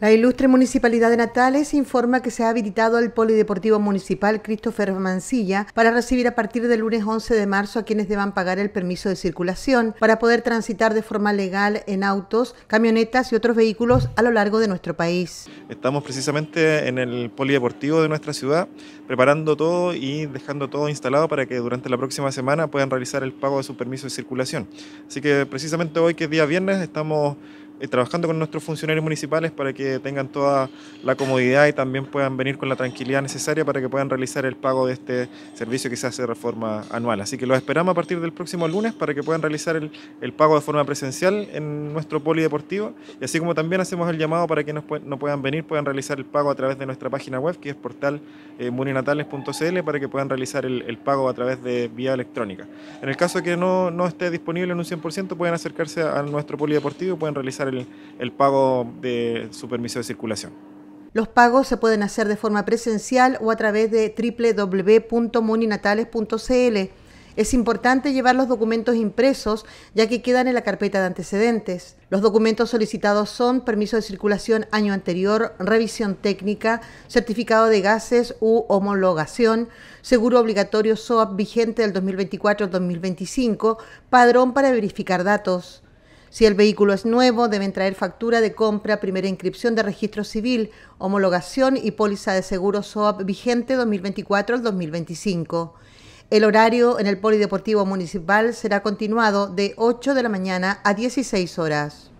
La ilustre Municipalidad de Natales informa que se ha habilitado el Polideportivo Municipal Christopher Mancilla para recibir a partir del lunes 11 de marzo a quienes deban pagar el permiso de circulación para poder transitar de forma legal en autos, camionetas y otros vehículos a lo largo de nuestro país. Estamos precisamente en el Polideportivo de nuestra ciudad preparando todo y dejando todo instalado para que durante la próxima semana puedan realizar el pago de su permiso de circulación. Así que precisamente hoy que es día viernes estamos eh, trabajando con nuestros funcionarios municipales para que tengan toda la comodidad y también puedan venir con la tranquilidad necesaria para que puedan realizar el pago de este servicio que se hace de forma anual. Así que los esperamos a partir del próximo lunes para que puedan realizar el, pago de forma presencial en nuestro polideportivo y así como también hacemos el llamado para que no puedan venir, puedan realizar el pago a través de nuestra página web que es portalmuninatales.cl eh, para que puedan realizar el, pago a través de vía electrónica. En el caso que no, no esté disponible en un 100%, pueden acercarse a nuestro polideportivo y pueden realizar el, el pago de su permiso de circulación. Los pagos se pueden hacer de forma presencial o a través de www.muninatales.cl. Es importante llevar los documentos impresos ya que quedan en la carpeta de antecedentes. Los documentos solicitados son permiso de circulación año anterior, revisión técnica, certificado de gases u homologación, seguro obligatorio SOAP vigente del 2024-2025, padrón para verificar datos. Si el vehículo es nuevo, deben traer factura de compra, primera inscripción de registro civil, homologación y póliza de seguro SOAP vigente 2024 2025. El horario en el Polideportivo Municipal será continuado de 8 de la mañana a 16 horas.